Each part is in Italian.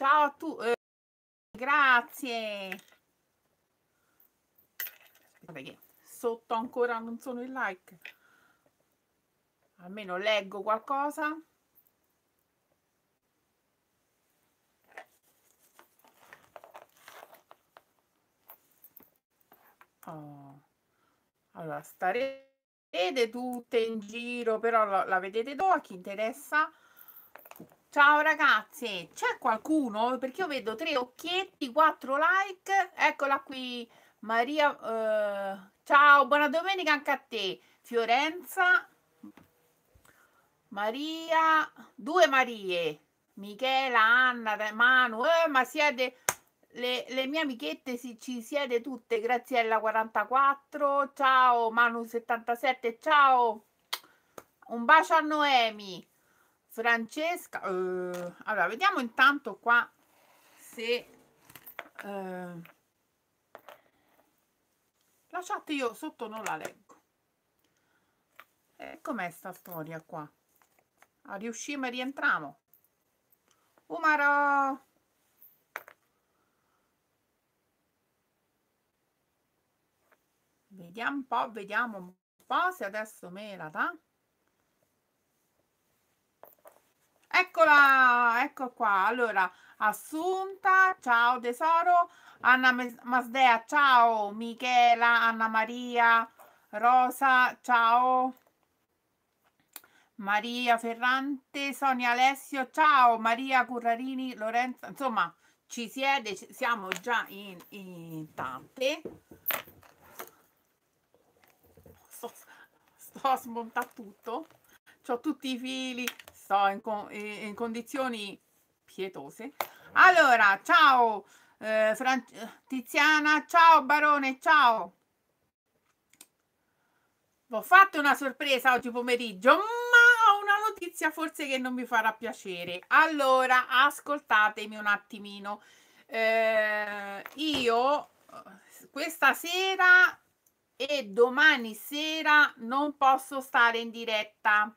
Ciao a tutti, eh, grazie. Aspetta che sotto ancora non sono il like. Almeno leggo qualcosa. Oh. Allora, starete tutte in giro, però la, la vedete dopo a chi interessa. Ciao ragazze, c'è qualcuno? Perché io vedo tre occhietti, quattro like. Eccola qui, Maria. Eh, ciao, buona domenica anche a te. Fiorenza, Maria, due Marie, Michela, Anna, Manu. Eh, ma siete le, le, mie amichette, si, ci siete tutte. Graziella 44, ciao Manu 77, ciao. Un bacio a Noemi. Francesca, eh, allora vediamo intanto qua se eh, la io sotto non la leggo. Eh, com'è sta storia qua? Ah, riusciamo e rientriamo. Umaro! Vediamo un po', vediamo un po' se adesso me la dà. Eccola, ecco qua. Allora, Assunta, ciao tesoro. Anna Masdea, ciao. Michela, Anna Maria, Rosa, ciao. Maria Ferrante, Sonia Alessio, ciao. Maria Currarini, Lorenzo. Insomma, ci siete, siamo già in, in tante. Sto, sto smontando tutto. Ho tutti i fili, sto in, con in condizioni pietose. Allora, ciao eh, Fran Tiziana, ciao Barone, ciao. ho fatto una sorpresa oggi pomeriggio, ma ho una notizia forse che non mi farà piacere. Allora, ascoltatemi un attimino. Eh, io questa sera e domani sera non posso stare in diretta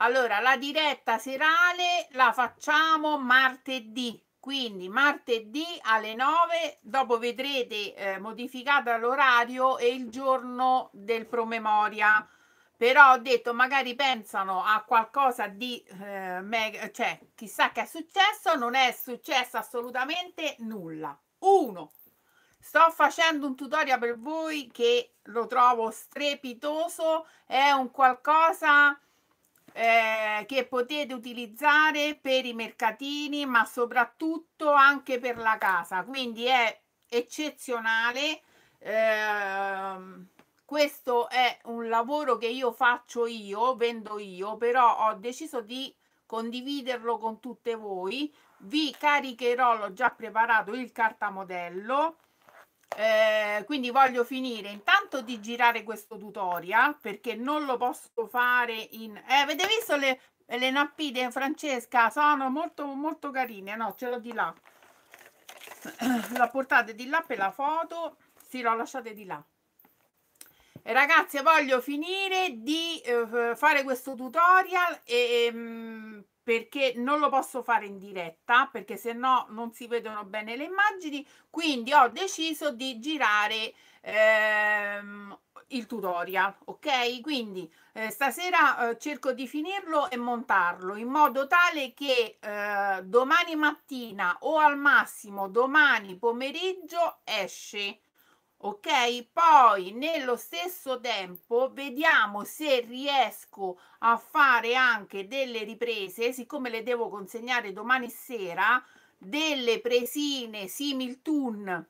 allora, la diretta serale la facciamo martedì, quindi martedì alle 9, dopo vedrete eh, modificata l'orario e il giorno del promemoria. Però ho detto, magari pensano a qualcosa di, eh, mega, cioè, chissà che è successo, non è successo assolutamente nulla. Uno, sto facendo un tutorial per voi che lo trovo strepitoso, è un qualcosa eh, che potete utilizzare per i mercatini ma soprattutto anche per la casa quindi è eccezionale eh, questo è un lavoro che io faccio io vendo io però ho deciso di condividerlo con tutte voi vi caricherò l'ho già preparato il cartamodello eh, quindi voglio finire intanto di girare questo tutorial perché non lo posso fare in eh, avete visto le, le nappide Francesca sono molto molto carine no ce l'ho di là la portate di là per la foto sì l'ho lasciate di là e ragazzi voglio finire di eh, fare questo tutorial e, e mm, perché non lo posso fare in diretta perché se no non si vedono bene le immagini quindi ho deciso di girare ehm, il tutorial ok quindi eh, stasera eh, cerco di finirlo e montarlo in modo tale che eh, domani mattina o al massimo domani pomeriggio esce ok? Poi nello stesso tempo vediamo se riesco a fare anche delle riprese, siccome le devo consegnare domani sera, delle presine similtune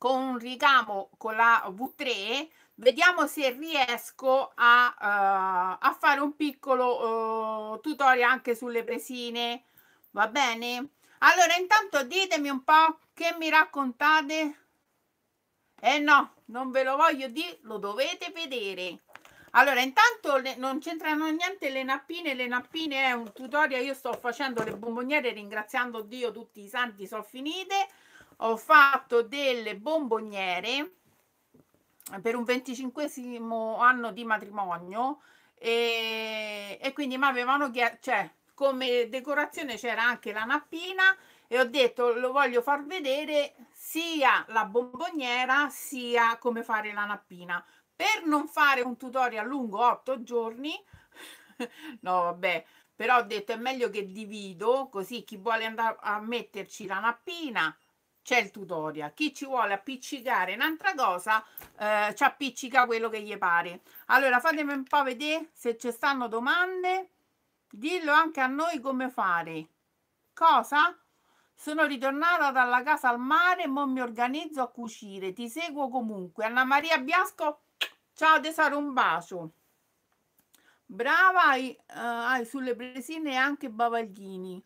con un ricamo con la V3, vediamo se riesco a, uh, a fare un piccolo uh, tutorial anche sulle presine, va bene? Allora intanto ditemi un po' che mi raccontate eh no, non ve lo voglio dire, lo dovete vedere. Allora, intanto le, non c'entrano niente le nappine, le nappine è un tutorial, io sto facendo le bomboniere ringraziando Dio, tutti i santi sono finite. Ho fatto delle bomboniere per un venticinquesimo anno di matrimonio e, e quindi mi avevano chiesto, cioè come decorazione c'era anche la nappina e ho detto lo voglio far vedere sia la bomboniera sia come fare la nappina per non fare un tutorial lungo 8 giorni no vabbè però ho detto è meglio che divido così chi vuole andare a metterci la nappina c'è il tutorial chi ci vuole appiccicare un'altra cosa eh, ci appiccica quello che gli pare allora fatemi un po' vedere se ci stanno domande dillo anche a noi come fare cosa sono ritornata dalla casa al mare, mo mi organizzo a cucire. Ti seguo comunque. Anna Maria Biasco, ciao tesoro, un bacio. Brava, hai, eh, hai sulle presine anche Bavaglini.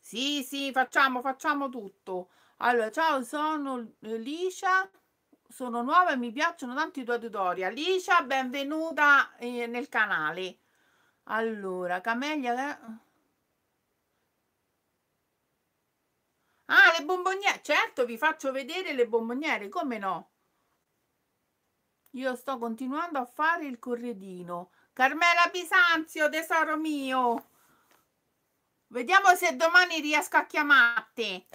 Sì, sì, facciamo, facciamo tutto. Allora, ciao, sono eh, Licia, sono nuova e mi piacciono tanto i tuoi tutorial. Licia, benvenuta eh, nel canale. Allora, Camelia... Eh... Ah, le bomboniere. Certo, vi faccio vedere le bomboniere, come no? Io sto continuando a fare il corredino. Carmela Bisanzio, tesoro mio. Vediamo se domani riesco a chiamarti.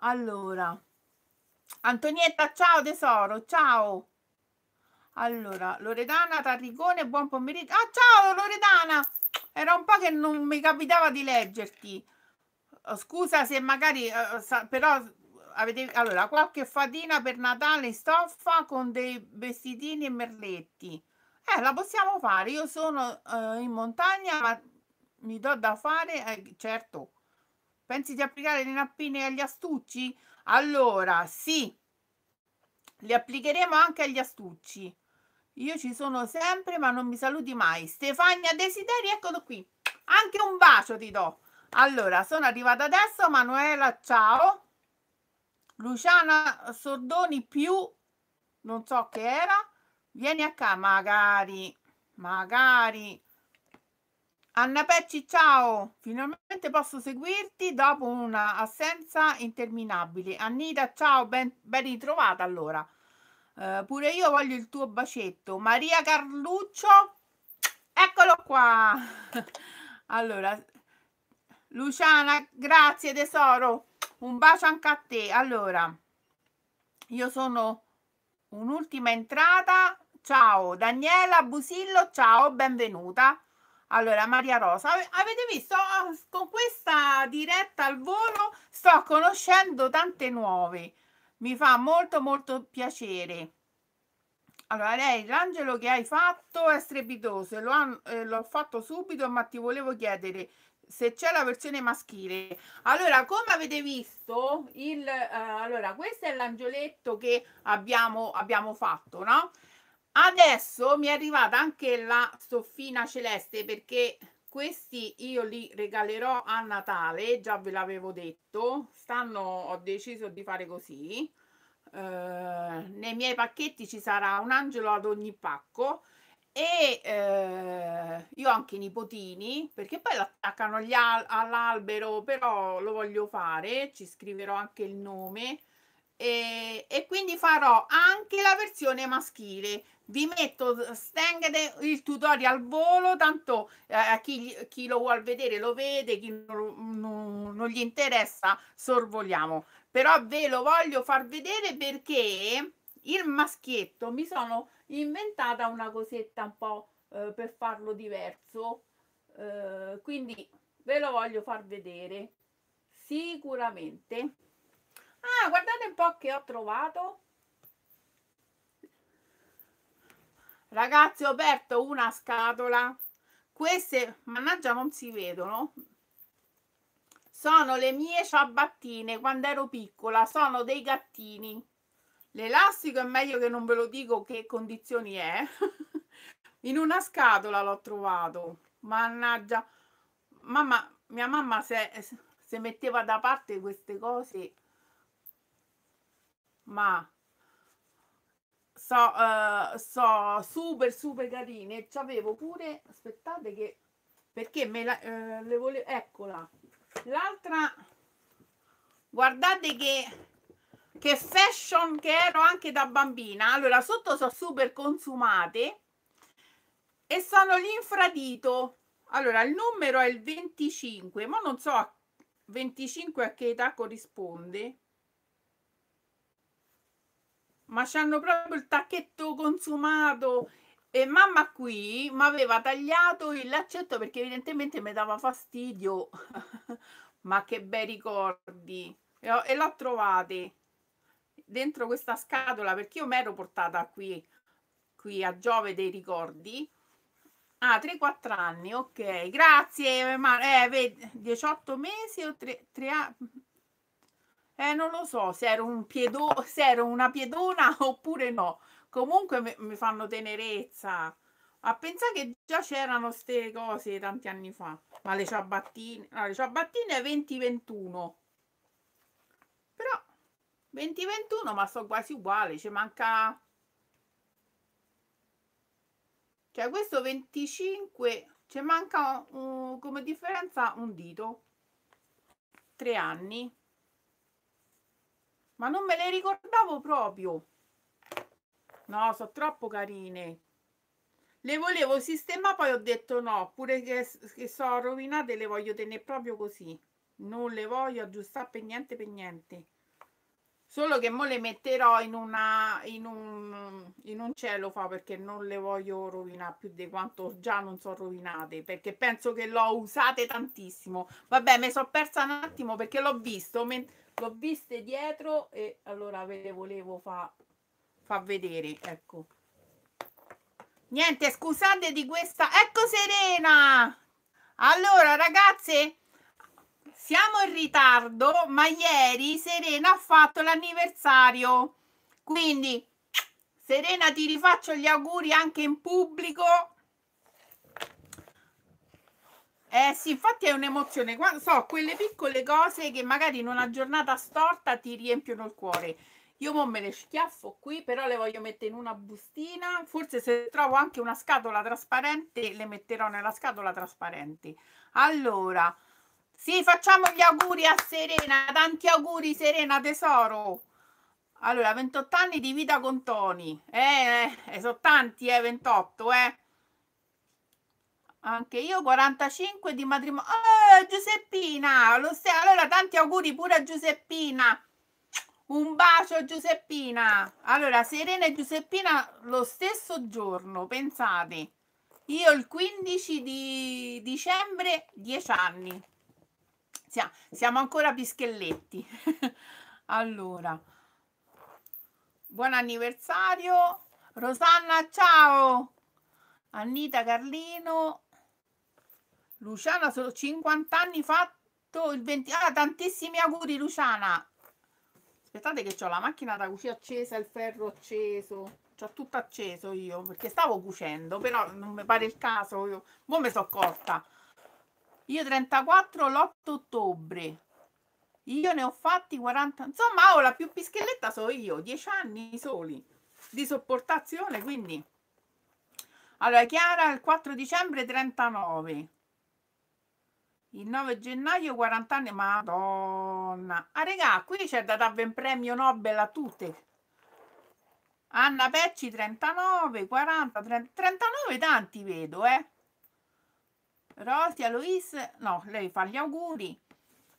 Allora. Antonietta, ciao tesoro, ciao. Allora, Loredana Tarricone, buon pomeriggio. Ah, ciao Loredana! Era un po' che non mi capitava di leggerti. Eh, scusa se magari eh, eh sa, però avete allora qualche fatina per Natale in stoffa con dei vestitini e merletti eh la possiamo fare io sono eh, in montagna ma mi do da fare eh, certo pensi di applicare le nappine agli astucci allora sì le applicheremo anche agli astucci io ci sono sempre ma non mi saluti mai Stefania Desideri eccolo qui anche un bacio ti do allora, sono arrivata adesso, Manuela, ciao. Luciana Sordoni più, non so che era. Vieni a casa, magari, magari. Anna Pecci, ciao. Finalmente posso seguirti dopo un'assenza interminabile. Annita, ciao, ben, ben ritrovata allora. Uh, pure io voglio il tuo bacetto. Maria Carluccio, eccolo qua. allora, Luciana, grazie tesoro. Un bacio anche a te. Allora, io sono un'ultima entrata. Ciao Daniela Busillo, ciao, benvenuta. Allora, Maria Rosa, avete visto? Con questa diretta al volo sto conoscendo tante nuove. Mi fa molto molto piacere. Allora, lei, l'angelo che hai fatto è strepitoso, eh, l'ho eh, fatto subito, ma ti volevo chiedere se c'è la versione maschile. Allora, come avete visto, il, eh, allora, questo è l'angioletto che abbiamo, abbiamo fatto, no? Adesso mi è arrivata anche la stoffina celeste perché questi io li regalerò a Natale, già ve l'avevo detto, stanno, ho deciso di fare così. Eh, nei miei pacchetti ci sarà un angelo ad ogni pacco e eh, io ho anche i nipotini perché poi l'attaccano al- all'albero però lo voglio fare ci scriverò anche il nome e, e quindi farò anche la versione maschile vi metto stengate il tutorial al volo tanto eh, chi, chi, lo vuole vedere lo vede chi non, non, non gli interessa sorvoliamo però ve lo voglio far vedere perché il maschietto mi sono inventata una cosetta un po' eh, per farlo diverso eh, quindi ve lo voglio far vedere sicuramente ah guardate un po' che ho trovato ragazzi ho aperto una scatola queste mannaggia non si vedono sono le mie ciabattine quando ero piccola sono dei gattini L'elastico è meglio che non ve lo dico che condizioni è. In una scatola l'ho trovato. Mannaggia. Mamma, mia mamma se, se metteva da parte queste cose. Ma so, uh, so super super carine. C'avevo pure, aspettate che perché me la, uh, le volevo, eccola. L'altra guardate che che fashion che ero anche da bambina. Allora, sotto sono super consumate e sono l'infradito. Allora, il numero è il 25, ma non so a 25 a che età corrisponde. Ma c'hanno proprio il tacchetto consumato. E mamma qui mi aveva tagliato il laccetto perché evidentemente mi dava fastidio. ma che bei ricordi. E, l'ho la trovate dentro questa scatola, perché io mi ero portata qui, qui a Giove dei ricordi. Ah, 3-4 anni, ok, grazie. Ma, eh, 18 mesi o 3, 3 anni? Eh, non lo so se ero, un piedo, se ero una piedona oppure no. Comunque mi, fanno tenerezza. A pensare che già c'erano ste cose tanti anni fa. Ma le ciabattine, no, le ciabattine 20-21. Però 20-21, ma sono quasi uguali, ci manca... Cioè questo 25, ci manca un, come differenza un dito, tre anni. Ma non me le ricordavo proprio. No, sono troppo carine. Le volevo sistemare, poi ho detto no, pure che, che sono rovinate le voglio tenere proprio così. Non le voglio aggiustare per niente, per niente. Solo che mo le metterò in, una, in, un, in un cielo fa perché non le voglio rovinare più di quanto già non sono rovinate perché penso che l'ho usate tantissimo. Vabbè, mi sono persa un attimo perché l'ho visto, l'ho viste dietro e allora ve le volevo far fa vedere. Ecco. Niente, scusate di questa. Ecco Serena. Allora, ragazze, siamo in ritardo, ma ieri Serena ha fatto l'anniversario. Quindi, Serena, ti rifaccio gli auguri anche in pubblico. Eh sì, infatti è un'emozione. Quando, so, quelle piccole cose che magari in una giornata storta ti riempiono il cuore. Io mo me le schiaffo qui, però le voglio mettere in una bustina. Forse se trovo anche una scatola trasparente, le metterò nella scatola trasparente. Allora, sì, facciamo gli auguri a Serena, tanti auguri Serena tesoro. Allora, 28 anni di vita con Tony. Eh, eh sono tanti, eh, 28, eh. Anche io 45 di matrimonio. Oh, Giuseppina, lo sai. Allora, tanti auguri pure a Giuseppina. Un bacio Giuseppina. Allora, Serena e Giuseppina lo stesso giorno, pensate. Io il 15 di dicembre, 10 anni siamo ancora pischelletti. allora, buon anniversario. Rosanna, ciao. Annita Carlino. Luciana, sono 50 anni fatto il 20... Ah, tantissimi auguri Luciana. Aspettate che ho la macchina da cucire accesa, il ferro acceso. ho tutto acceso io, perché stavo cucendo, però non mi pare il caso. Io... Boh, me sono accorta. Io 34 l'8 ottobre. Io ne ho fatti 40. Insomma, ho la più pischelletta so io, 10 anni soli di sopportazione, quindi. Allora, Chiara il 4 dicembre 39. Il 9 gennaio 40 anni, madonna. Ah regà, qui c'è da darvi un premio Nobel a tutte. Anna Pecci 39, 40, 30, 39 tanti vedo, eh. Rosia, Luis, no, lei fa gli auguri.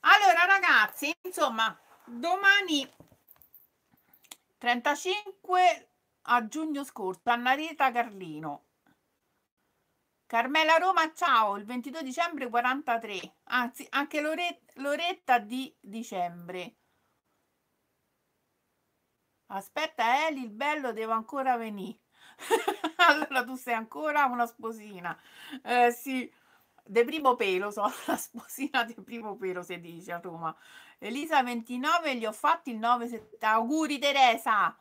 Allora ragazzi, insomma, domani 35 a giugno scorso, Annarita Carlino. Carmela Roma, ciao, il 22 dicembre 43, anzi anche l'oretta di dicembre. Aspetta Eli, il bello devo ancora venire. allora tu sei ancora una sposina. Eh sì, De primo pelo, sono la sposina di primo pelo, si dice a Roma. Elisa 29, gli ho fatti il 9 settembre. Auguri Teresa!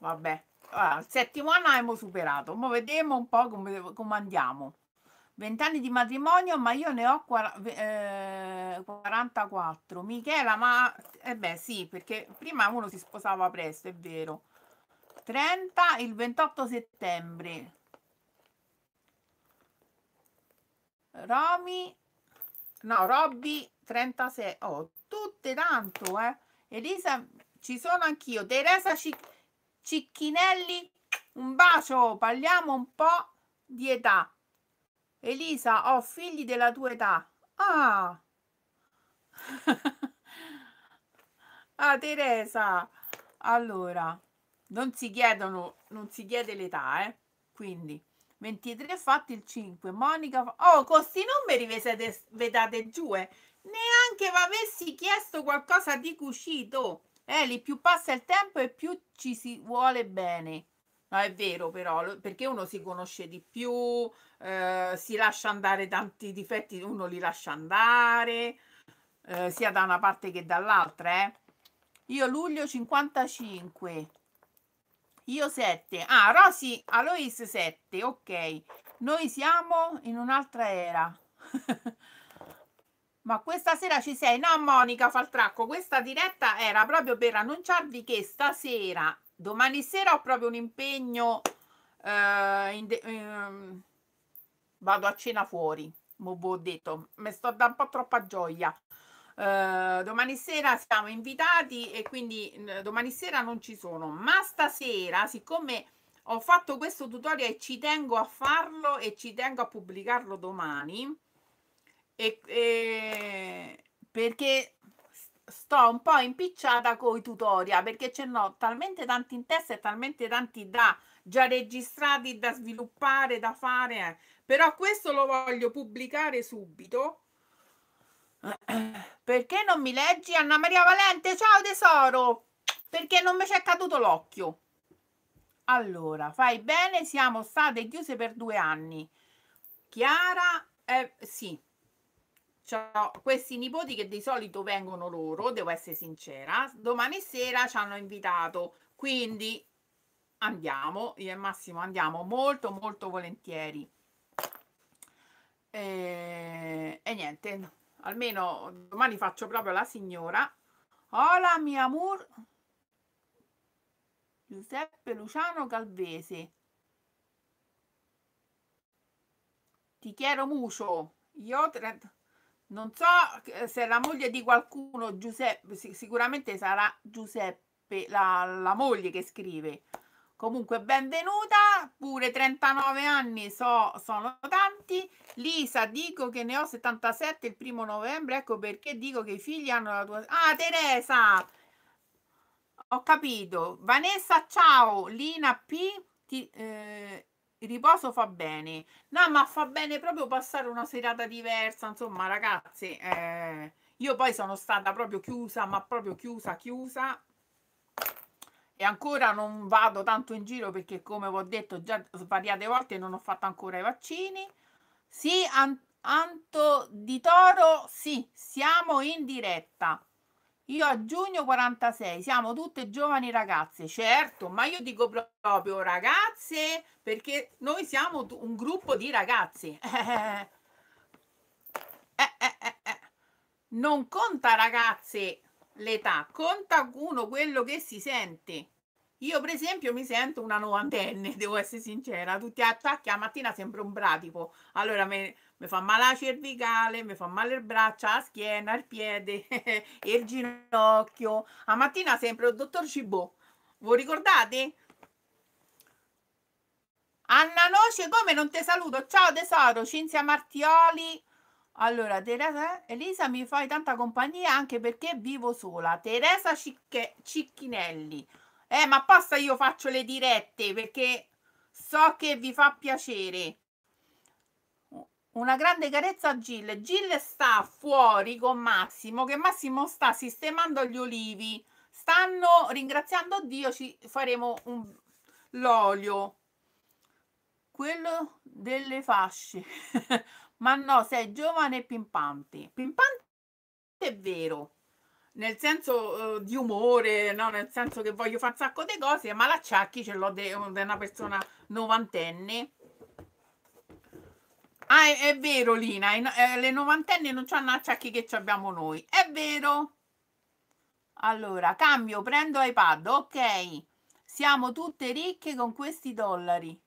Vabbè, allora, il settimo anno abbiamo superato. Ora vediamo un po' come, come andiamo. 20 anni di matrimonio, ma io ne ho 44. Eh, Michela, ma... Eh beh sì, perché prima uno si sposava presto, è vero. 30 il 28 settembre. Romy, no, Robby 36. Oh, tutte tanto, eh. Elisa, ci sono anch'io. Teresa Cic Cicchinelli, un bacio. Parliamo un po' di età. Elisa, ho figli della tua età. Ah. ah, Teresa. Allora, non si chiedono, non si chiede l'età, eh. Quindi 23 fatti il 5. Monica, oh, con questi numeri vi siete vedate giù. Eh. Neanche vi avessi chiesto qualcosa di cucito. Eh, lì più passa il tempo e più ci si vuole bene. No, è vero però, perché uno si conosce di più, eh, si lascia andare tanti difetti, uno li lascia andare, eh, sia da una parte che dall'altra. Eh. Io luglio 55, io 7. Ah, Rosy, Alois 7, ok. Noi siamo in un'altra era. Ma questa sera ci sei? No, Monica Faltracco, questa diretta era proprio per annunciarvi che stasera, domani sera ho proprio un impegno. Eh, de- ehm, vado a cena fuori, ho detto, mi sto da un po' troppa gioia. Ehm, domani sera siamo invitati e quindi uh, domani sera non ci sono, ma stasera, siccome ho fatto questo tutorial e ci tengo a farlo e ci tengo a pubblicarlo domani, e, e perché sto un po' impicciata con i tutorial, perché ce n'ho talmente tanti in testa e talmente tanti da già registrati, da sviluppare, da fare, eh. però questo lo voglio pubblicare subito perché non mi leggi Anna Maria Valente? Ciao tesoro! Perché non mi c'è caduto l'occhio. Allora, fai bene, siamo state chiuse per due anni. Chiara, eh, sì, ho questi nipoti che di solito vengono loro, devo essere sincera. Domani sera ci hanno invitato, quindi andiamo, io e Massimo andiamo molto molto volentieri. E, eh, e niente, almeno domani faccio proprio la signora. Hola, mi amor. Giuseppe Luciano Calvese. Ti chiedo mucho Io non so se è la moglie di qualcuno, Giuseppe, sicuramente sarà Giuseppe, la, la moglie che scrive. Comunque, benvenuta, pure 39 anni so, sono tanti. Lisa, dico che ne ho 77 il primo novembre, ecco perché dico che i figli hanno la tua... Ah, Teresa! Ho capito. Vanessa, ciao. Lina P, ti, eh, il riposo fa bene. No, ma fa bene proprio passare una serata diversa, insomma, ragazzi. Eh, io poi sono stata proprio chiusa, ma proprio chiusa, chiusa, e ancora non vado tanto in giro perché come vi ho detto già svariate volte non ho fatto ancora i vaccini. Sì, an- Anto di Toro, sì, siamo in diretta. Io a giugno 46, siamo tutte giovani ragazze, certo, ma io dico proprio ragazze perché noi siamo un gruppo di ragazze. eh, eh, eh, non conta ragazze l'età, conta uno quello che si sente. Io, per esempio, mi sento una novantenne, devo essere sincera. Tutti attacchi, la mattina sembro un pratico. Allora mi, mi fa male la cervicale, mi fa male il braccio, la schiena, il piede, il ginocchio. La mattina sempre il oh, dottor Cibò. Voi ricordate? Anna Noce, come non ti saluto? Ciao tesoro, Cinzia Martioli, allora, Teresa, Elisa mi fai tanta compagnia anche perché vivo sola. Teresa Cicche, Cicchinelli. Eh, ma basta io faccio le dirette perché so che vi fa piacere. Una grande carezza a Gil. Gil sta fuori con Massimo, che Massimo sta sistemando gli olivi. Stanno ringraziando Dio, ci faremo un... l'olio. Quello delle fasce. ma no, sei giovane e pimpante. Pimpante è vero, nel senso uh, di umore, no? nel senso che voglio fare un sacco di cose, ma l'acciacchi ce l'ho da una persona novantenne. Ah, è, è vero Lina, è, è, eh, le novantenne non hanno acciacchi che abbiamo noi, è vero. Allora, cambio, prendo iPad, ok. Siamo tutte ricche con questi dollari.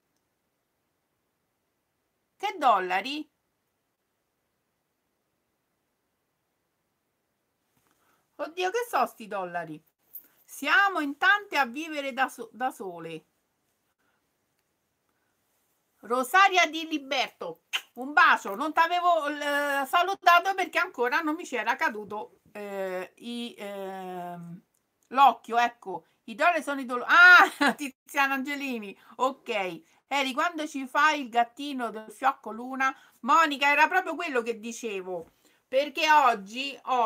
Che dollari? Oddio, che so sti dollari? Siamo in tante a vivere da, so- da sole. Rosaria di Liberto, un bacio. Non ti avevo eh, salutato perché ancora non mi c'era caduto eh, i, eh, l'occhio. Ecco, i dollari sono i dolori. Ah, Tiziano Angelini, ok. Eri, quando ci fai il gattino del fiocco luna? Monica, era proprio quello che dicevo perché oggi ho,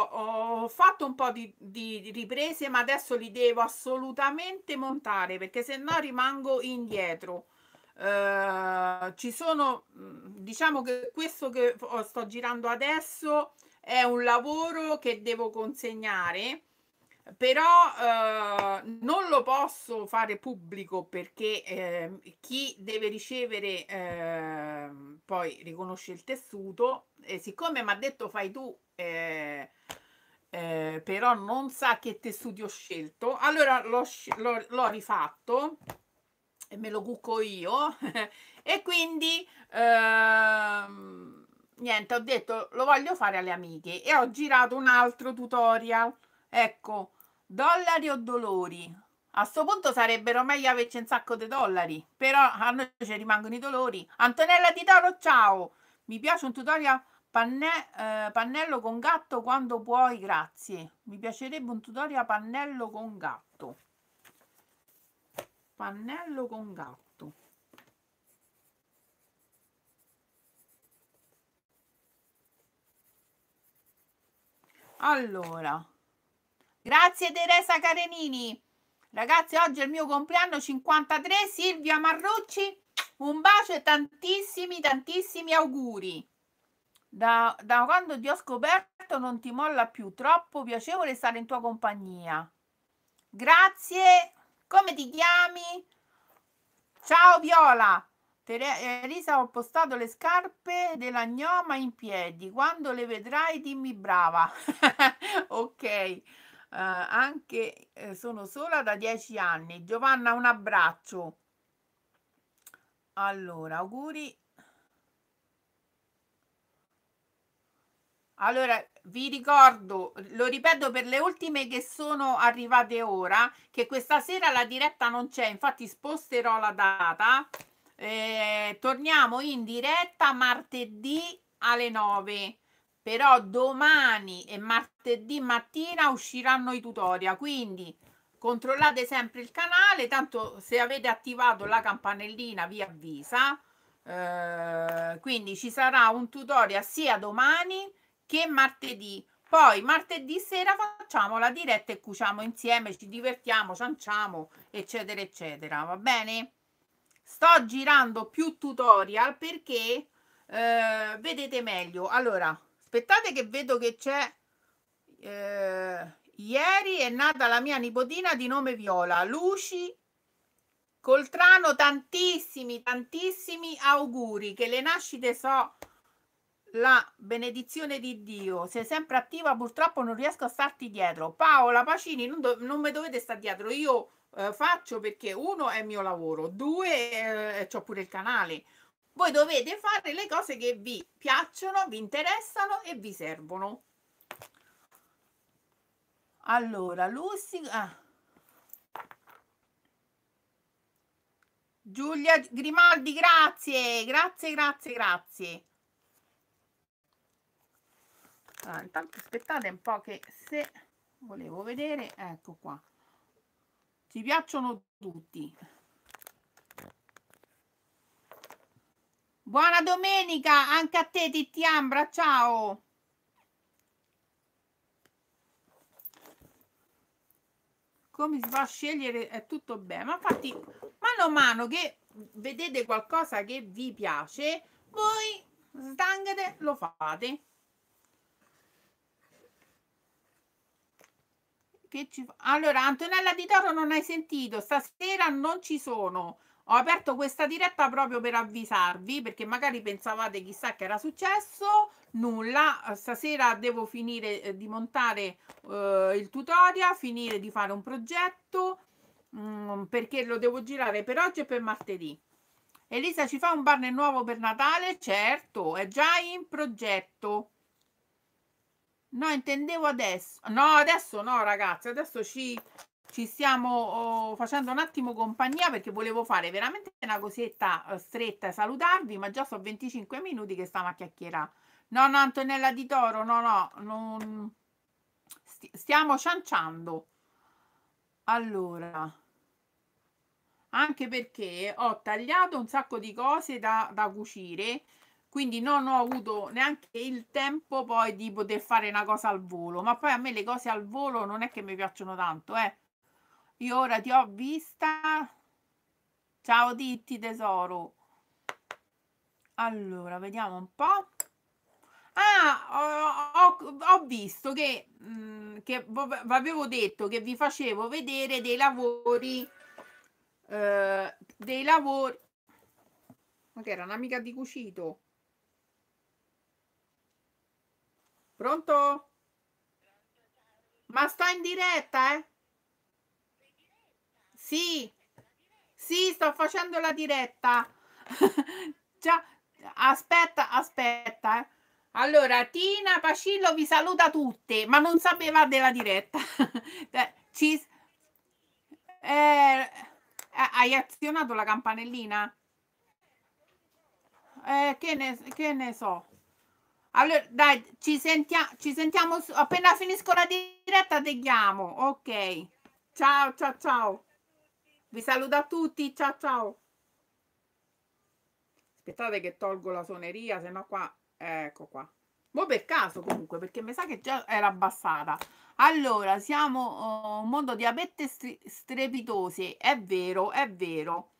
ho, fatto un po' di, di riprese ma adesso li devo assolutamente montare perché se no rimango indietro. Uh, ci sono mm, diciamo che questo che sto girando adesso è un lavoro che devo consegnare però eh, non lo posso fare pubblico perché eh, chi deve ricevere eh, poi riconosce il tessuto e siccome mi ha detto fai tu eh, eh, però non sa che tessuti ho scelto allora l'ho, rifatto e me lo cucco io e quindi ehm, niente ho detto lo voglio fare alle amiche e ho girato un altro tutorial ecco Dollari o dolori? A sto punto sarebbero meglio averci un sacco di dollari, però a noi ci rimangono i dolori. Antonella Di Toro, ciao! Mi piace un tutorial panne, eh, pannello con gatto quando puoi, grazie. Mi piacerebbe un tutorial pannello con gatto. Pannello con gatto. Allora, Grazie Teresa Carenini. Ragazzi, oggi è il mio compleanno 53, Silvia Marrucci. Un bacio e tantissimi, tantissimi auguri. Da, da quando ti ho scoperto non ti molla più, troppo piacevole stare in tua compagnia. Grazie, come ti chiami? Ciao Viola. Teresa, ho postato le scarpe della gnoma in piedi. Quando le vedrai dimmi brava. ok. Eh, anche eh, sono sola da dieci anni. Giovanna, un abbraccio. Allora, auguri. Allora, vi ricordo, lo ripeto per le ultime che sono arrivate ora, che questa sera la diretta non c'è, infatti sposterò la data. Eh, torniamo in diretta martedì alle 9 però domani e martedì mattina usciranno i tutorial, quindi controllate sempre il canale, tanto se avete attivato la campanellina vi avvisa, eh, quindi ci sarà un tutorial sia domani che martedì. Poi martedì sera facciamo la diretta e cuciamo insieme, ci divertiamo, cianciamo, eccetera, eccetera, va bene? Sto girando più tutorial perché eh, vedete meglio. Allora, aspettate che vedo che c'è... Eh, ieri è nata la mia nipotina di nome Viola, Luci Coltrano, tantissimi, tantissimi auguri, che le nascite so la benedizione di Dio. Sei sempre attiva, purtroppo non riesco a starti dietro. Paola Pacini, non, do, non mi dovete stare dietro, io eh, faccio perché uno è il mio lavoro, due eh, ho pure il canale, voi dovete fare le cose che vi piacciono, vi interessano e vi servono. Allora, Lucy... Ah. Giulia Grimaldi, grazie, grazie, grazie, grazie. Allora, ah, intanto aspettate un po' che se volevo vedere, ecco qua. Ci piacciono tutti. Buona domenica anche a te Titti Ambra. ciao! Come si fa a scegliere? È tutto bene, ma infatti mano a mano che vedete qualcosa che vi piace, voi stangate, lo fate. Che ci fa? Allora, Antonella Di Toro non hai sentito, stasera non ci sono. Ho aperto questa diretta proprio per avvisarvi perché magari pensavate chissà che era successo, nulla, stasera devo finire eh, di montare eh, il tutorial, finire di fare un progetto mh, mm, perché lo devo girare per oggi e per martedì. Elisa ci fa un banner nuovo per Natale? Certo, è già in progetto. No, intendevo adesso. No, adesso no, ragazzi, adesso ci ci stiamo oh, facendo un attimo compagnia perché volevo fare veramente una cosetta eh, stretta e salutarvi, ma già sono 25 minuti che stiamo a chiacchierare. No, no, Antonella Di Toro, no, no, non... stiamo cianciando. Allora, anche perché ho tagliato un sacco di cose da, da cucire, quindi non ho avuto neanche il tempo poi di poter fare una cosa al volo, ma poi a me le cose al volo non è che mi piacciono tanto, eh io ora ti ho vista. Ciao Ditti tesoro. Allora, vediamo un po'. Ah, ho, ho, ho visto che, mh, mm, che vi avevo detto che vi facevo vedere dei lavori, eh, dei lavori, ma che era un'amica di cucito. Pronto? Ma sto in diretta, eh? Sì, sì, sto facendo la diretta. Già, aspetta, aspetta. Eh. Allora, Tina Pacillo vi saluta tutte, ma non sapeva della diretta. Ci... Eh, eh, hai azionato la campanellina? Eh, che, ne, che, ne, so. Allora, dai, ci, sentia, ci sentiamo. Su, appena finisco la diretta, te chiamo. Ok. Ciao, ciao, ciao. Vi saluto a tutti, ciao ciao. Aspettate che tolgo la suoneria, se no qua, ecco qua. Mo per caso comunque, perché mi sa che già era abbassata. Allora, siamo uh, un mondo di apette strepitose, è vero, è vero.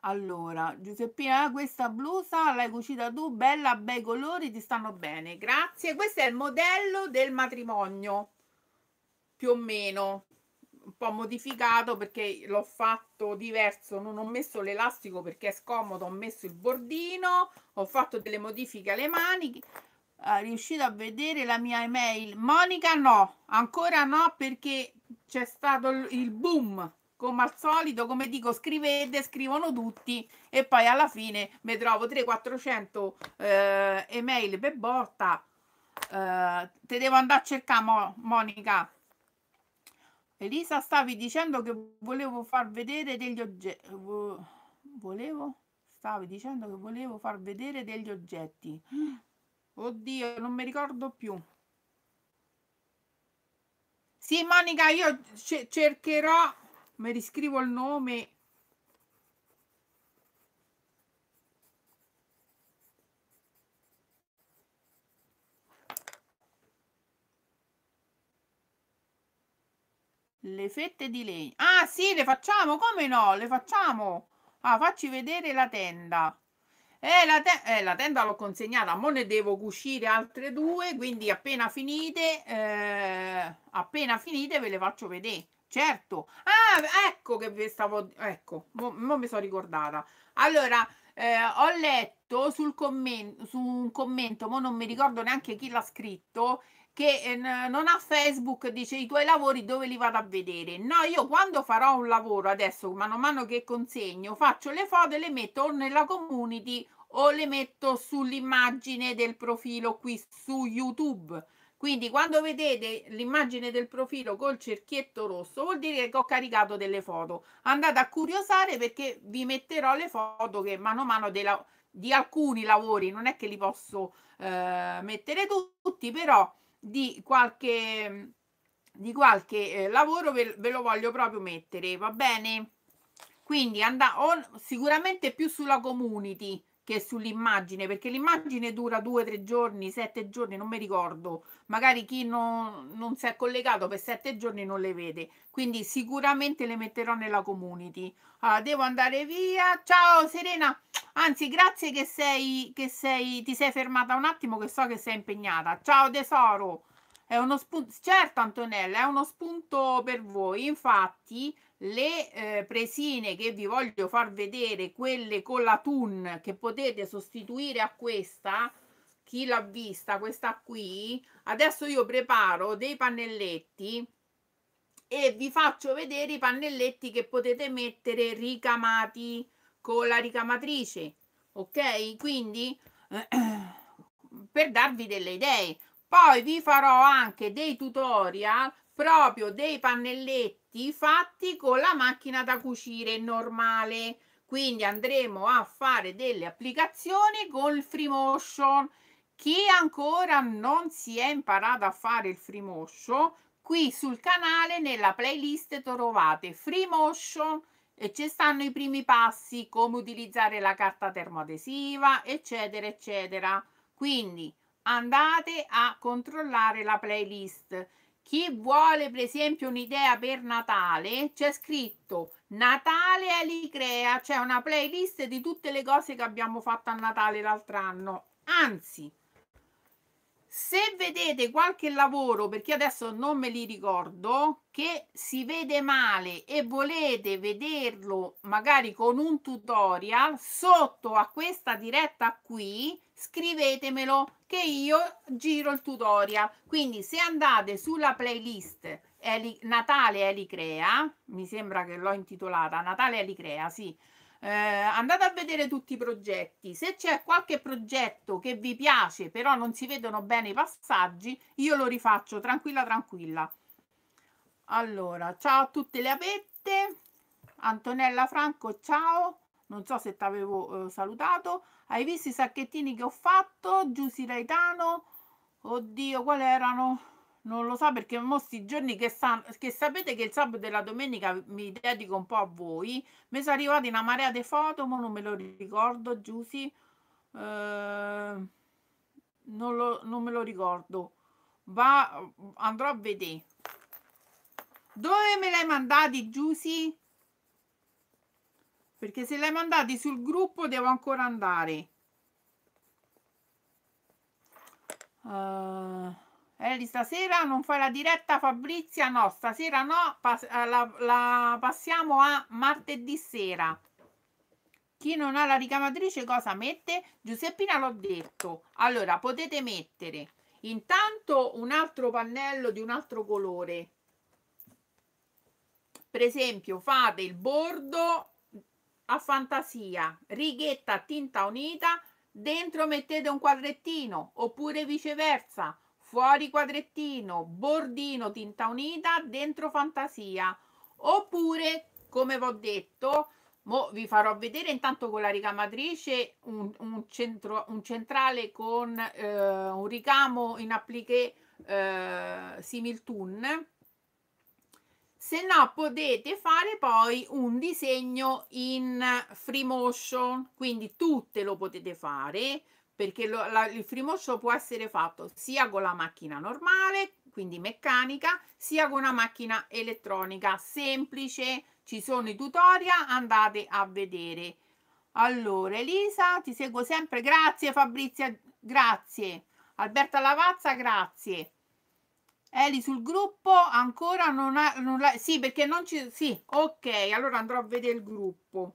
Allora, Giuseppina, questa blusa l'hai cucita tu, bella, bei colori, ti stanno bene. Grazie. Questo è il modello del matrimonio, più o meno un po' modificato perché l'ho fatto diverso, non ho messo l'elastico perché è scomodo, ho messo il bordino, ho fatto delle modifiche alle maniche. Ah, riuscite a vedere la mia email? Monica no, ancora no perché c'è stato il boom, come al solito, come dico, scrivete, scrivono tutti e poi alla fine mi trovo 300-400 eh, email per botta. Eh, te devo andare a cercare, Mo Monica. Elisa, stavi dicendo che volevo far vedere degli oggetti. Volevo? Stavi dicendo che volevo far vedere degli oggetti. Oddio, non mi ricordo più. Sì, Monica, io cercherò, mi riscrivo il nome Le fette di legno. Ah, sì, le facciamo, come no? Le facciamo. Ah, facci vedere la tenda. Eh, la, te eh, la tenda l'ho consegnata, mo ne devo cucire altre due, quindi appena finite, eh, appena finite ve le faccio vedere. Certo. Ah, ecco che vi stavo... Ecco, mo, mo mi sono ricordata. Allora, eh, ho letto sul commento, su un commento, ma non mi ricordo neanche chi l'ha scritto, che ehm, non ha Facebook dice i tuoi lavori dove li vado a vedere no io quando farò un lavoro adesso mano a mano che consegno faccio le foto e le metto o nella community o le metto sull'immagine del profilo qui su YouTube quindi quando vedete l'immagine del profilo col cerchietto rosso vuol dire che ho caricato delle foto andate a curiosare perché vi metterò le foto che mano a mano della, di alcuni lavori non è che li posso eh, mettere tutti però di qualche, di qualche eh, lavoro ve, ve, lo voglio proprio mettere, va bene? Quindi and- on, sicuramente più sulla community, che sull'immagine, perché l'immagine dura due, tre giorni, sette giorni, non mi ricordo. Magari chi non, non si è collegato per sette giorni non le vede. Quindi sicuramente le metterò nella community. Allora, devo andare via. Ciao Serena, anzi grazie che sei, che sei, ti sei fermata un attimo, che so che sei impegnata. Ciao tesoro. È uno spunto, certo Antonella, è uno spunto per voi. Infatti, le eh, presine che vi voglio far vedere, quelle con la TUN che potete sostituire a questa, chi l'ha vista, questa qui, adesso io preparo dei pannelletti e vi faccio vedere i pannelletti che potete mettere ricamati con la ricamatrice, ok? Quindi eh, per darvi delle idee, poi vi farò anche dei tutorial proprio dei pannelletti fatti con la macchina da cucire normale. Quindi andremo a fare delle applicazioni con il free motion. Chi ancora non si è imparato a fare il free motion, qui sul canale nella playlist trovate free motion e ci stanno i primi passi, come utilizzare la carta termoadesiva, eccetera, eccetera. Quindi andate a controllare la playlist. Chi vuole per esempio un'idea per Natale, c'è scritto Natale Alicrea, c'è una playlist di tutte le cose che abbiamo fatto a Natale l'altro anno. Anzi, se vedete qualche lavoro, perché adesso non me li ricordo, che si vede male e volete vederlo magari con un tutorial, sotto a questa diretta qui scrivetemelo che io giro il tutorial. Quindi se andate sulla playlist Eli, Natale Elicrea, mi sembra che l'ho intitolata Natale Elicrea, sì, eh, andate a vedere tutti i progetti. Se c'è qualche progetto che vi piace, però non si vedono bene i passaggi, io lo rifaccio tranquilla, tranquilla. Allora, ciao a tutte le apette. Antonella Franco, ciao. Non so se ti avevo eh, salutato. Hai visto i sacchettini che ho fatto? Giusy Raitano. Oddio, quali erano? Non lo so perché molti giorni che, stanno che sapete che il sabato e la domenica mi dedico un po' a voi. Mi sono arrivati una marea di foto, ma non me lo ricordo, Giusy. Eh, non, non, me lo ricordo. Va, andrò a vedere. Dove me l'hai mandati, Giusy? perché se li hai mandati sul gruppo devo ancora andare uh, eh, Eli stasera non fai la diretta Fabrizia no stasera no pas eh, la, la passiamo a martedì sera chi non ha la ricamatrice cosa mette? Giuseppina l'ho detto allora potete mettere intanto un altro pannello di un altro colore per esempio fate il bordo a fantasia, righetta tinta unita, dentro mettete un quadrettino oppure viceversa, fuori quadrettino, bordino tinta unita, dentro fantasia. Oppure, come vi ho detto, Mo vi farò vedere intanto con la ricamatrice un, un, centro, un centrale con eh, un ricamo in appliqué eh, similtune se no potete fare poi un disegno in free motion quindi tutte lo potete fare perché lo, la, il free motion può essere fatto sia con la macchina normale quindi meccanica sia con una macchina elettronica semplice ci sono i tutorial andate a vedere allora Elisa ti seguo sempre grazie Fabrizia grazie Alberta Lavazza grazie Eli sul gruppo ancora non ha non la, sì perché non ci sì ok allora andrò a vedere il gruppo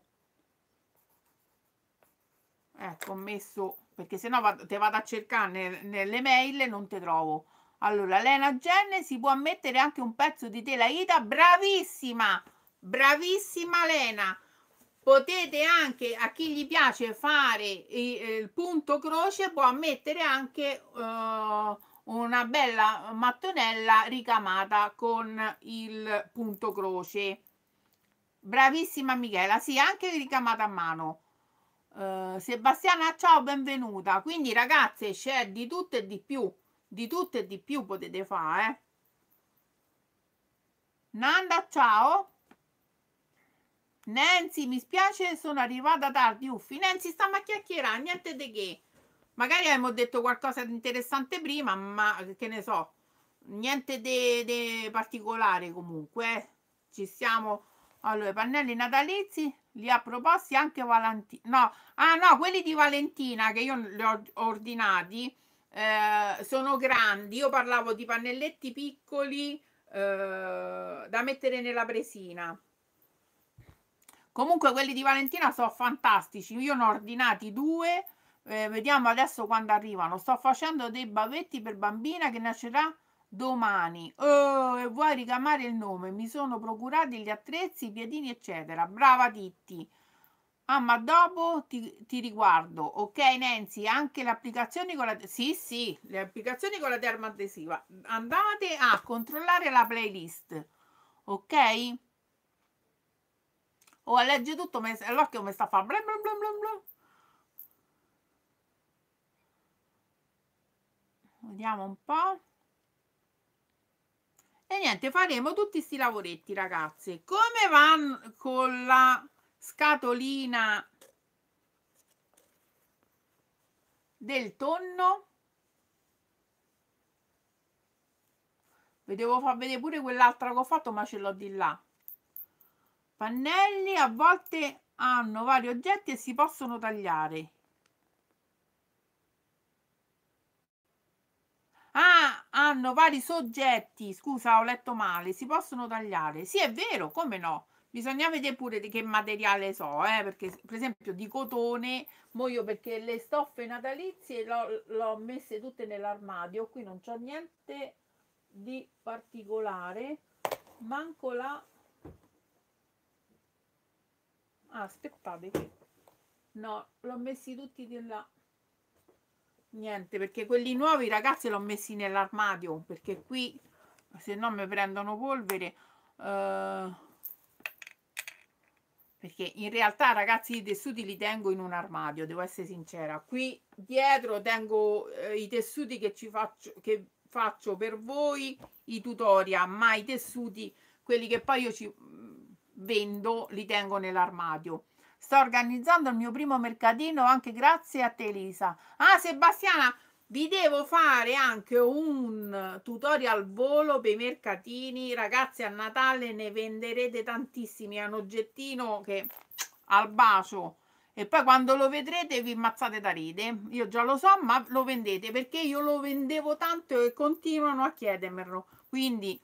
ecco ho messo perché se no te vado a cercare nel, nelle mail e non te trovo allora Lena Genne si può mettere anche un pezzo di tela ida bravissima bravissima Lena potete anche a chi gli piace fare il, eh, il punto croce può mettere anche uh, una bella mattonella ricamata con il punto croce bravissima Michela sì anche ricamata a mano uh, Sebastiana ciao benvenuta quindi ragazze c'è di tutto e di più di tutto e di più potete fare eh. Nanda ciao Nancy mi spiace sono arrivata tardi uffi Nancy stiamo a chiacchierare niente di che magari abbiamo detto qualcosa di interessante prima, ma eh, che ne so, niente di particolare comunque. Eh. Ci siamo. Allora, i pannelli natalizi li ha proposti anche Valentina. No, ah no, quelli di Valentina che io li ho ordinati eh, sono grandi. Io parlavo di pannelletti piccoli eh, da mettere nella presina. Comunque quelli di Valentina sono fantastici. Io ne ho ordinati due eh, vediamo adesso quando arrivano. Sto facendo dei bavetti per bambina che nascerà domani. Oh, e vuoi ricamare il nome? Mi sono procurati gli attrezzi, i piedini, eccetera. Brava Titti. Ah, ma dopo ti, ti riguardo. Ok, Nancy, anche le applicazioni con la... Sì, sì, le applicazioni con la adesiva Andate a controllare la playlist. Ok? O oh, legge tutto, l'occhio mi sta a fare... Bla bla bla bla bla. vediamo un po' e niente faremo tutti questi lavoretti ragazze come vanno con la scatolina del tonno vi devo far vedere pure quell'altra che ho fatto ma ce l'ho di là pannelli a volte hanno vari oggetti e si possono tagliare hanno vari soggetti, scusa ho letto male, si possono tagliare? Sì, è vero, come no? Bisogna vedere pure di che materiale so, eh? perché per esempio di cotone, mo io perché le stoffe natalizie le ho messe tutte nell'armadio, qui non c'è niente di particolare, manco la... Ah, aspettate che... No, l'ho messi tutti nella niente perché quelli nuovi ragazzi li ho messi nell'armadio perché qui se no mi prendono polvere eh, perché in realtà ragazzi i tessuti li tengo in un armadio devo essere sincera qui dietro tengo eh, i tessuti che ci faccio che faccio per voi i tutorial ma i tessuti quelli che poi io ci mm, vendo li tengo nell'armadio Sto organizzando il mio primo mercatino anche grazie a te, Elisa. Ah, Sebastiana, vi devo fare anche un tutorial volo per i mercatini. Ragazzi, a Natale ne venderete tantissimi. È un oggettino che al bacio. E poi quando lo vedrete vi ammazzate da ride. Io già lo so, ma lo vendete perché io lo vendevo tanto e continuano a chiedermelo. Quindi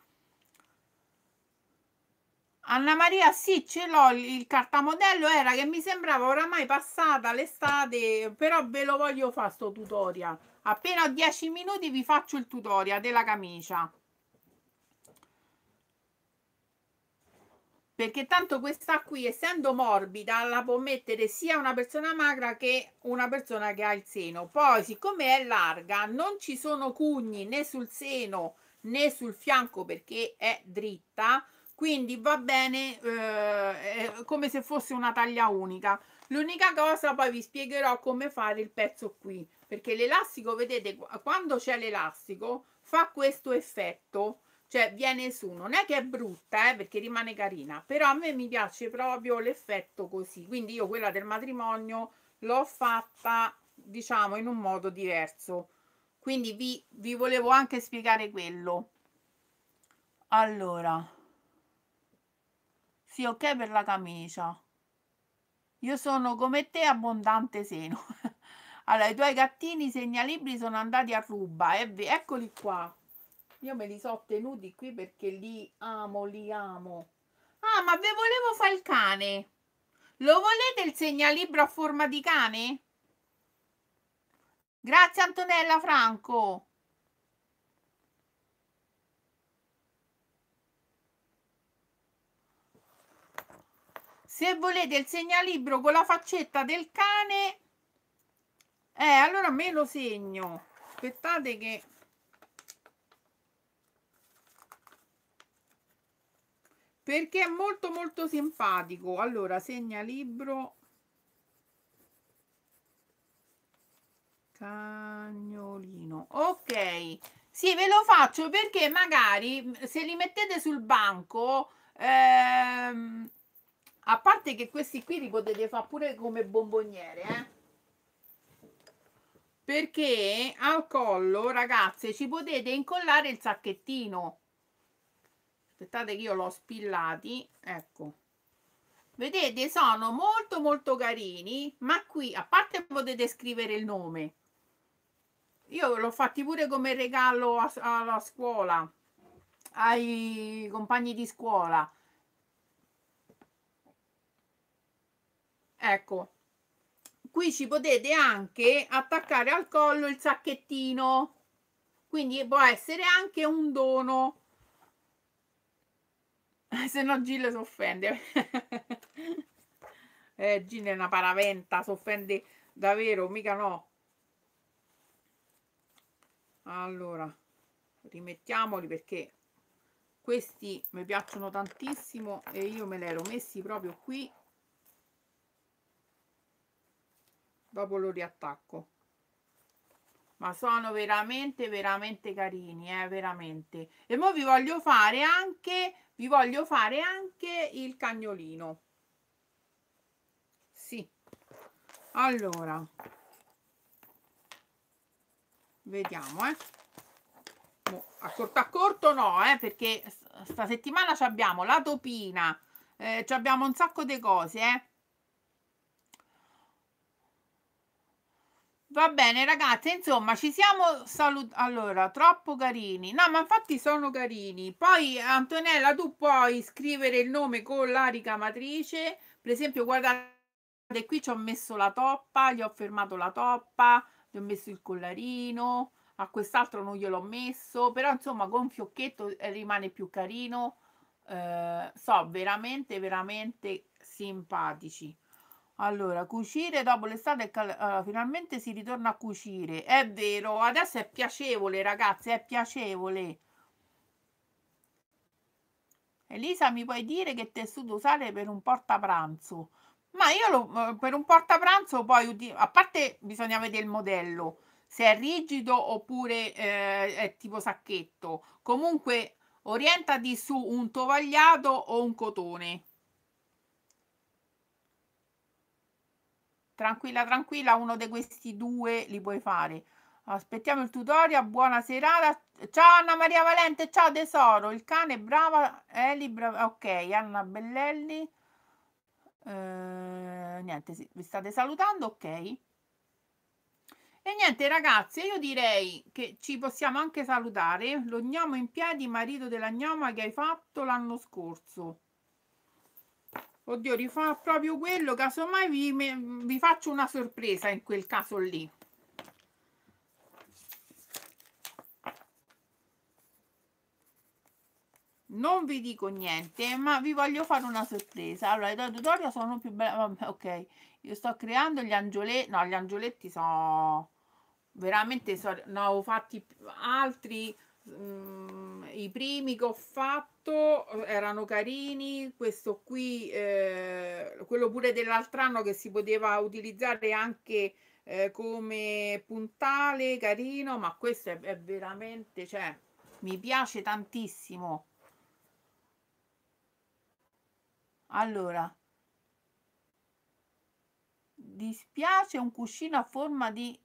Anna Maria, sì, ce l'ho il cartamodello, era che mi sembrava oramai passata l'estate, però ve lo voglio fare sto tutorial. Appena ho 10 minuti vi faccio il tutorial della camicia. Perché tanto questa qui, essendo morbida, la può mettere sia una persona magra che una persona che ha il seno. Poi, siccome è larga, non ci sono cugni né sul seno né sul fianco perché è dritta, quindi va bene eh, come se fosse una taglia unica l'unica cosa poi vi spiegherò come fare il pezzo qui perché l'elastico vedete quando c'è l'elastico fa questo effetto cioè viene su non è che è brutta eh, perché rimane carina però a me mi piace proprio l'effetto così quindi io quella del matrimonio l'ho fatta diciamo in un modo diverso quindi vi, vi volevo anche spiegare quello allora sì, ok per la camicia. Io sono come te abbondante seno. allora, i tuoi gattini segnalibri sono andati a ruba. Eh? Eccoli qua. Io me li so tenuti qui perché li amo, li amo. Ah, ma ve volevo fare il cane. Lo volete il segnalibro a forma di cane? Grazie Antonella Franco. se volete il segnalibro con la faccetta del cane eh allora me lo segno aspettate che perché è molto molto simpatico allora segnalibro cagnolino ok sì ve lo faccio perché magari se li mettete sul banco ehm, a parte che questi qui li potete fare pure come bomboniere eh? perché al collo ragazze ci potete incollare il sacchettino aspettate che io l'ho spillati ecco vedete sono molto molto carini ma qui a parte potete scrivere il nome io l'ho fatti pure come regalo alla scuola ai compagni di scuola ecco qui ci potete anche attaccare al collo il sacchettino quindi può essere anche un dono se no Gille si offende eh, Gille è una paraventa si offende davvero mica no allora rimettiamoli perché questi mi piacciono tantissimo e io me li ero messi proprio qui dopo lo riattacco ma sono veramente veramente carini eh, veramente e ora vi voglio fare anche vi voglio fare anche il cagnolino sì allora vediamo eh a corto a corto no eh, perché sta settimana abbiamo la topina eh, abbiamo un sacco di cose eh Va bene, ragazzi insomma, ci siamo salutati. Allora, troppo carini. No, ma infatti sono carini. Poi, Antonella, tu puoi scrivere il nome con la ricamatrice. Per esempio, guardate, qui ci ho messo la toppa, gli ho fermato la toppa, gli ho messo il collarino, a quest'altro non gliel'ho messo, però insomma con fiocchetto eh, rimane più carino. Eh, so, veramente, veramente simpatici. Allora, cucire dopo l'estate, cal- allora, finalmente si ritorna a cucire. È vero, adesso è piacevole, ragazzi, è piacevole. Elisa, mi puoi dire che tessuto usare per un portapranzo? Ma io lo, eh, per un portapranzo poi, a parte bisogna vedere il modello, se è rigido oppure eh, è tipo sacchetto. Comunque orientati su un tovagliato o un cotone. tranquilla tranquilla uno di questi due li puoi fare aspettiamo il tutorial buona serata ciao Anna Maria Valente ciao tesoro il cane brava Eli brava ok Anna Bellelli eh, niente sì, vi state salutando ok e niente ragazzi io direi che ci possiamo anche salutare lo gnomo in piedi marito della gnoma che hai fatto l'anno scorso Oddio, rifà proprio quello, casomai vi, me, vi faccio una sorpresa in quel caso lì. Non vi dico niente, ma vi voglio fare una sorpresa. Allora, i tutorial sono più belli. ok, io sto creando gli angioletti. No, gli angioletti sono veramente... So... No, ho fatti altri... Mm, I primi che ho fatto fatto, erano carini, questo qui, eh, quello pure dell'altro anno che si poteva utilizzare anche eh, come puntale, carino, ma questo è, è veramente, cioè, mi piace tantissimo. Allora, dispiace un cuscino a forma di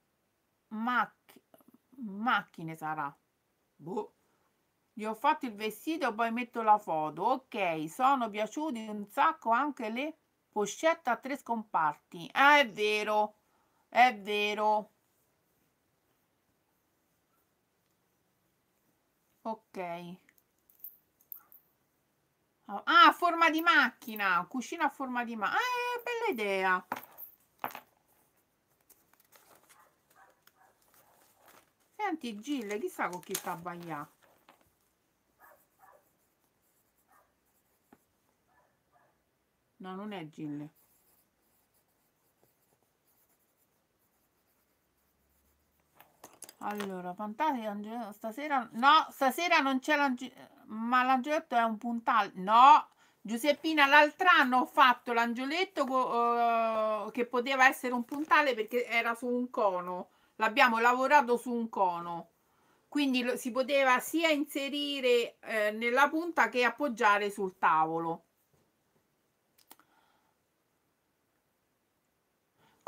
mac- macchine sarà. Boh gli ho fatto il vestito poi metto la foto ok sono piaciuti un sacco anche le pochette a tre scomparti ah è vero è vero ok ah a forma di macchina cucina a forma di macchina ah, eh, bella idea senti Gille chissà con chi sta a bagliare No, non è Gille. Allora, fantasia, stasera... No, stasera non c'è l'angioletto ma l'angioletto è un puntale. No, Giuseppina, l'altro anno ho fatto l'Angioletto uh, eh, che poteva essere un puntale perché era su un cono. L'abbiamo lavorato su un cono. Quindi lo, si poteva sia inserire eh, nella punta che appoggiare sul tavolo.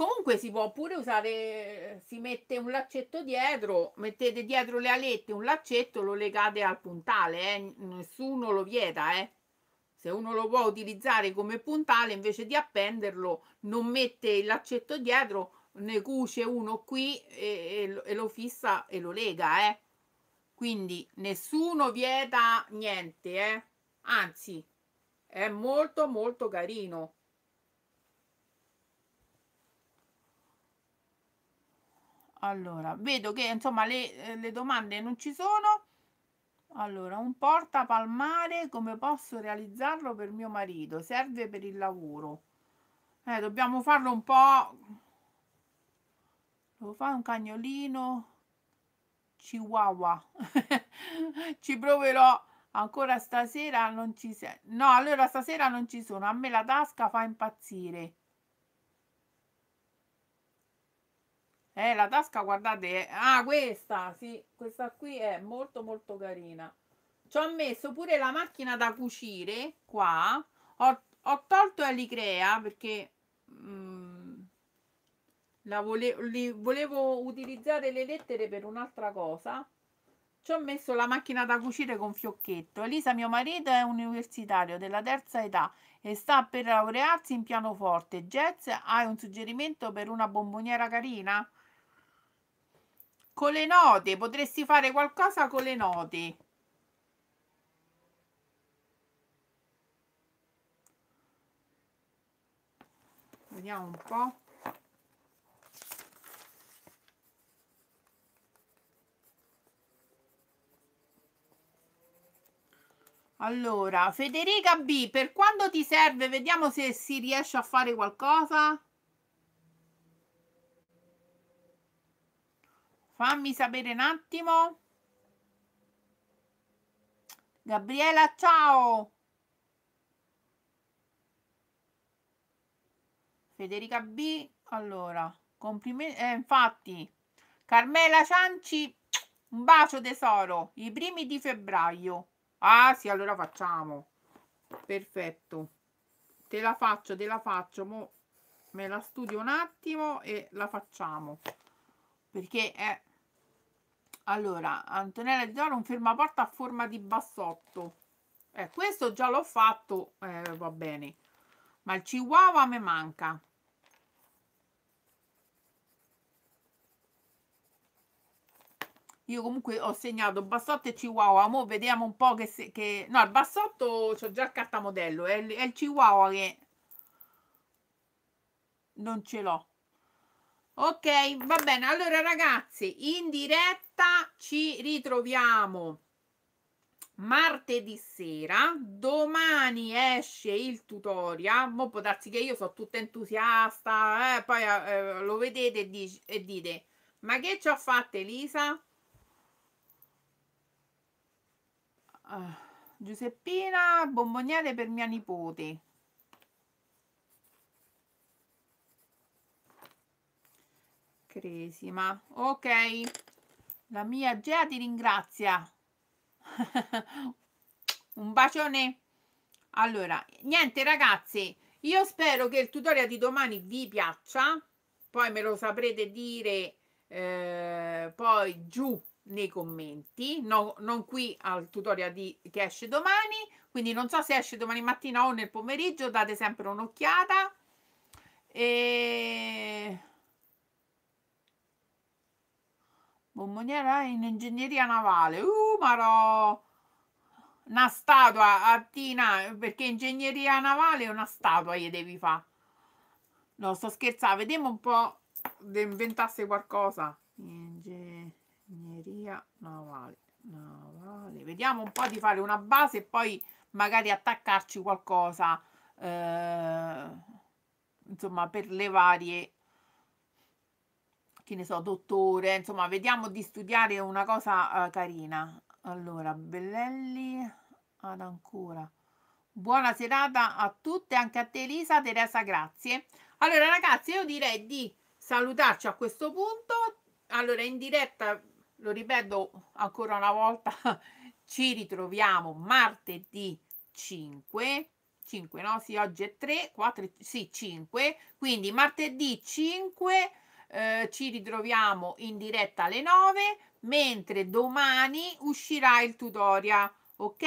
Comunque si può pure usare, si mette un laccetto dietro, mettete dietro le alette un laccetto, lo legate al puntale, eh? nessuno lo vieta. Eh? Se uno lo può utilizzare come puntale, invece di appenderlo, non mette il laccetto dietro, ne cuce uno qui e, e lo fissa e lo lega. Eh? Quindi nessuno vieta niente, eh? anzi è molto molto carino. Allora, vedo che insomma le, eh, le domande non ci sono. Allora, un porta palmare, come posso realizzarlo per mio marito? Serve per il lavoro. Eh, dobbiamo farlo un po'... lo fa un cagnolino chihuahua. ci proverò ancora stasera, non ci sei. No, allora stasera non ci sono. A me la tasca fa impazzire. Eh, la tasca, guardate, è... Eh, ah, questa, sì, questa qui è molto molto carina. Ci ho messo pure la macchina da cucire, qua. Ho, ho tolto Elicrea perché mh, mm, la vole, li, volevo utilizzare le lettere per un'altra cosa. Ci ho messo la macchina da cucire con fiocchetto. Elisa, mio marito, è un universitario della terza età e sta per laurearsi in pianoforte. Jazz, hai un suggerimento per una bomboniera carina? Con le note, potresti fare qualcosa con le note. Vediamo un po'. Allora, Federica B, per quando ti serve, vediamo se si riesce a fare qualcosa. Fammi sapere un attimo. Gabriella ciao. Federica B. Allora, complimenti. Eh, infatti, Carmela Cianci, un bacio tesoro, i primi di febbraio. Ah sì, allora facciamo. Perfetto. Te la faccio, te la faccio. Mo me la studio un attimo e la facciamo. Perché è... Eh, allora Antonella di Toro un fermaporta a forma di bassotto eh, questo già l'ho fatto eh, va bene ma il chihuahua mi manca io comunque ho segnato bassotto e chihuahua mo vediamo un po' che, se, che... no il bassotto c'ho già il cartamodello è il, è il chihuahua che non ce l'ho ok va bene allora ragazzi in diretta ci ritroviamo martedì sera domani esce il tutorial mo può darsi che io sono tutta entusiasta eh, poi eh, eh, lo vedete e, dici, e dite ma che ci ho fatto Elisa uh, ah, Giuseppina bomboniere per mia nipote Cresima. Ok, la mia Gea ti ringrazia. Un bacione. Allora, niente ragazzi, io spero che il tutorial di domani vi piaccia. Poi me lo saprete dire eh, poi giù nei commenti, no, non qui al tutorial di, che esce domani, quindi non so se esce domani mattina o nel pomeriggio, date sempre un'occhiata. E Bomboniera eh, in ingegneria navale. Uh, marò! Una statua a Tina, perché ingegneria navale è una statua gli devi fare. No, sto scherzando. Vediamo un po' se inventasse qualcosa. Ingegneria navale. Navale. Vediamo un po' di fare una base e poi magari attaccarci qualcosa. Eh, insomma, per le varie che ne so, dottore, insomma, vediamo di studiare una cosa uh, carina. Allora, Bellelli ad ancora. Buona serata a tutte, anche a te Elisa, Teresa, grazie. Allora ragazzi, io direi di salutarci a questo punto. Allora, in diretta, lo ripeto ancora una volta, ci ritroviamo martedì 5. 5, no? Sì, oggi è 3, 4, sì, 5. Quindi martedì 5 eh, ci ritroviamo in diretta alle 9, mentre domani uscirà il tutorial, ok?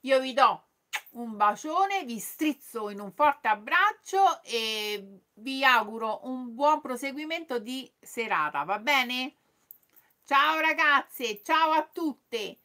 Io vi do un bacione, vi strizzo in un forte abbraccio e vi auguro un buon proseguimento di serata, va bene? Ciao ragazze, ciao a tutte!